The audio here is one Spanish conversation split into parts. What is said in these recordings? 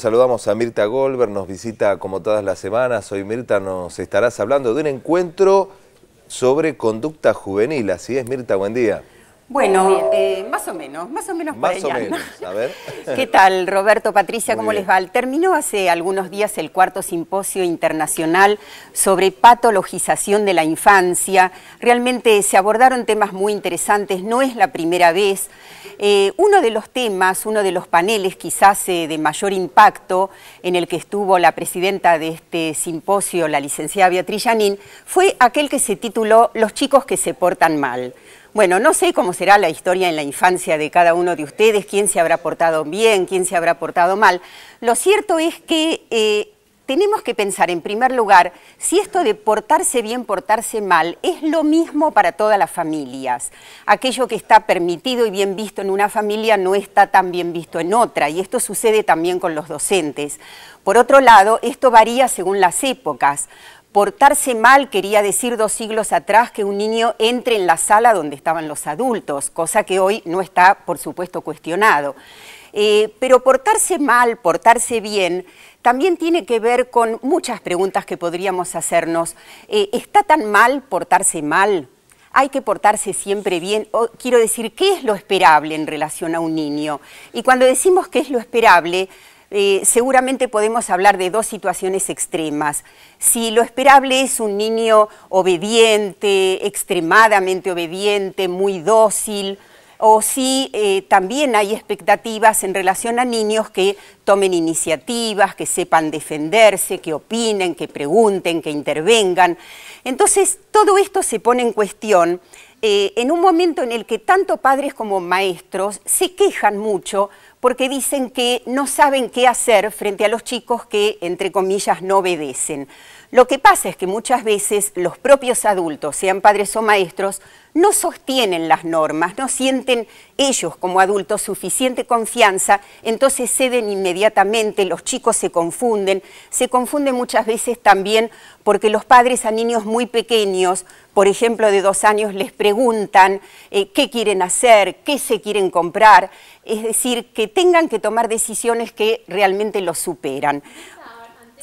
Saludamos a Mirta Goldberg, nos visita como todas las semanas. Hoy Mirta nos estarás hablando de un encuentro sobre conducta juvenil. Así es, Mirta, buen día. Bueno, eh, más o menos, más o menos. Más o ¿Qué tal, Roberto, Patricia, cómo les va? Terminó hace algunos días el cuarto simposio internacional sobre patologización de la infancia. Realmente se abordaron temas muy interesantes, no es la primera vez. Eh, uno de los temas, uno de los paneles quizás eh, de mayor impacto en el que estuvo la presidenta de este simposio, la licenciada Beatriz Janín, fue aquel que se tituló Los chicos que se portan mal. Bueno, no sé cómo será la historia en la infancia de cada uno de ustedes, quién se habrá portado bien, quién se habrá portado mal. Lo cierto es que eh, tenemos que pensar en primer lugar si esto de portarse bien, portarse mal, es lo mismo para todas las familias. Aquello que está permitido y bien visto en una familia no está tan bien visto en otra, y esto sucede también con los docentes. Por otro lado, esto varía según las épocas. Portarse mal quería decir dos siglos atrás que un niño entre en la sala donde estaban los adultos, cosa que hoy no está, por supuesto, cuestionado. Eh, pero portarse mal, portarse bien, también tiene que ver con muchas preguntas que podríamos hacernos. Eh, ¿Está tan mal portarse mal? hay que portarse siempre bien. quiero decir, ¿qué es lo esperable en relación a un niño? Y cuando decimos qué es lo esperable, eh, seguramente podemos hablar de dos situaciones extremas. Si lo esperable es un niño obediente, extremadamente obediente, muy dócil, o si eh, también hay expectativas en relación a niños que tomen iniciativas, que sepan defenderse, que opinen, que pregunten, que intervengan. Entonces, todo esto se pone en cuestión eh, en un momento en el que tanto padres como maestros se quejan mucho porque dicen que no saben qué hacer frente a los chicos que, entre comillas, no obedecen. Lo que pasa es que muchas veces los propios adultos, sean padres o maestros, no sostienen las normas, no sienten ellos como adultos suficiente confianza, entonces ceden inmediatamente, los chicos se confunden, se confunden muchas veces también porque los padres a niños muy pequeños, por ejemplo de dos años, les preguntan eh, qué quieren hacer, qué se quieren comprar, es decir, que tengan que tomar decisiones que realmente los superan.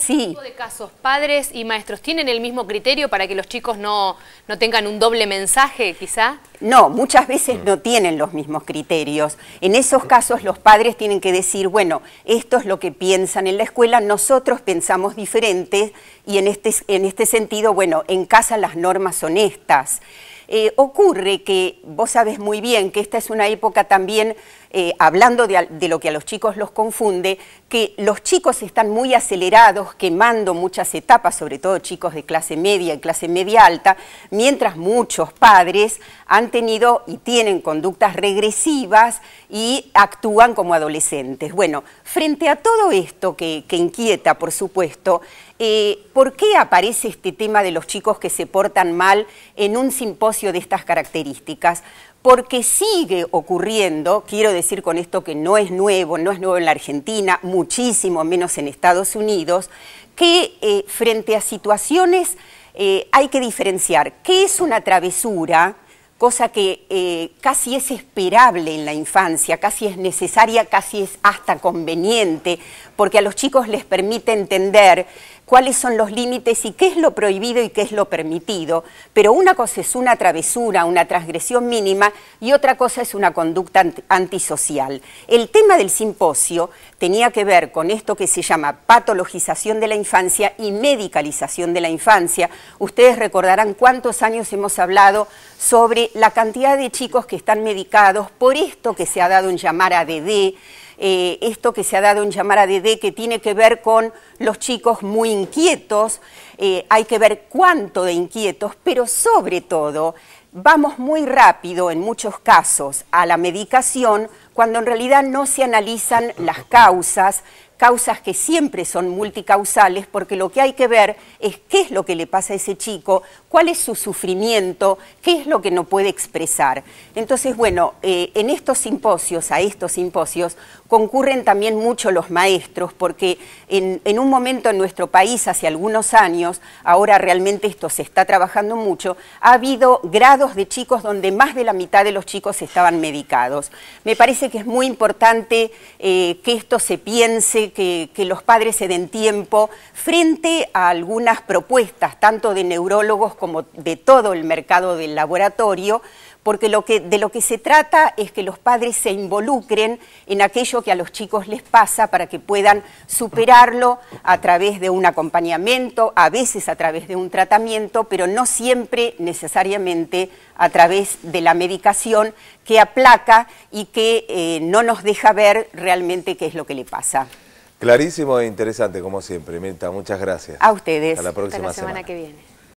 Este tipo de casos, padres y maestros, ¿tienen el mismo criterio para que los chicos no, no tengan un doble mensaje, quizá? No, muchas veces no tienen los mismos criterios. En esos casos los padres tienen que decir, bueno, esto es lo que piensan en la escuela, nosotros pensamos diferente y en este, en este sentido, bueno, en casa las normas son estas. Eh, ocurre que vos sabes muy bien que esta es una época también eh, hablando de, lo que a los chicos los confunde, que los chicos están muy acelerados, quemando muchas etapas, sobre todo chicos de clase media y clase media alta, mientras muchos padres han tenido y tienen conductas regresivas y actúan como adolescentes. Bueno, frente a todo esto que, inquieta, por supuesto, eh, ¿por qué aparece este tema de los chicos que se portan mal en un simposio de estas características? porque sigue ocurriendo, quiero decir con esto que no es nuevo, no es nuevo en la Argentina, muchísimo menos en Estados Unidos, que eh, frente a situaciones eh, hay que diferenciar qué es una travesura, cosa que eh, casi es esperable en la infancia, casi es necesaria, casi es hasta conveniente, porque a los chicos les permite entender cuáles son los límites y qué es lo prohibido y qué es lo permitido, pero una cosa es una travesura, una transgresión mínima y otra cosa es una conducta antisocial. El tema del simposio tenía que ver con esto que se llama patologización de la infancia y medicalización de la infancia. Ustedes recordarán cuántos años hemos hablado sobre la cantidad de chicos que están medicados por esto que se ha dado en llamar ADD, eh, esto que se ha dado en llamar a DD, que tiene que ver con los chicos muy inquietos, eh, hay que ver cuánto de inquietos, pero sobre todo vamos muy rápido en muchos casos a la medicación cuando en realidad no se analizan las causas, causas que siempre son multicausales, porque lo que hay que ver es qué es lo que le pasa a ese chico, cuál es su sufrimiento, qué es lo que no puede expresar. Entonces, bueno, eh, en estos simposios, a estos simposios, concurren también mucho los maestros, porque en, un momento en nuestro país, hace algunos años, ahora realmente esto se está trabajando mucho, ha habido grados de chicos donde más de la mitad de los chicos estaban medicados. Me parece que es muy importante eh, que esto se piense, que, los padres se den tiempo frente a algunas propuestas, tanto de neurólogos como de todo el mercado del laboratorio, porque de lo que se trata es que los padres se involucren en aquello que a los chicos les pasa para que puedan superarlo a través de un acompañamiento, a veces a través de un tratamiento, pero no siempre necesariamente a través de la medicación que aplaca y que eh, no nos deja ver realmente qué es lo que le pasa. Clarísimo e interesante, como siempre, Mirta. Muchas gracias. A ustedes. Hasta la próxima semana que viene.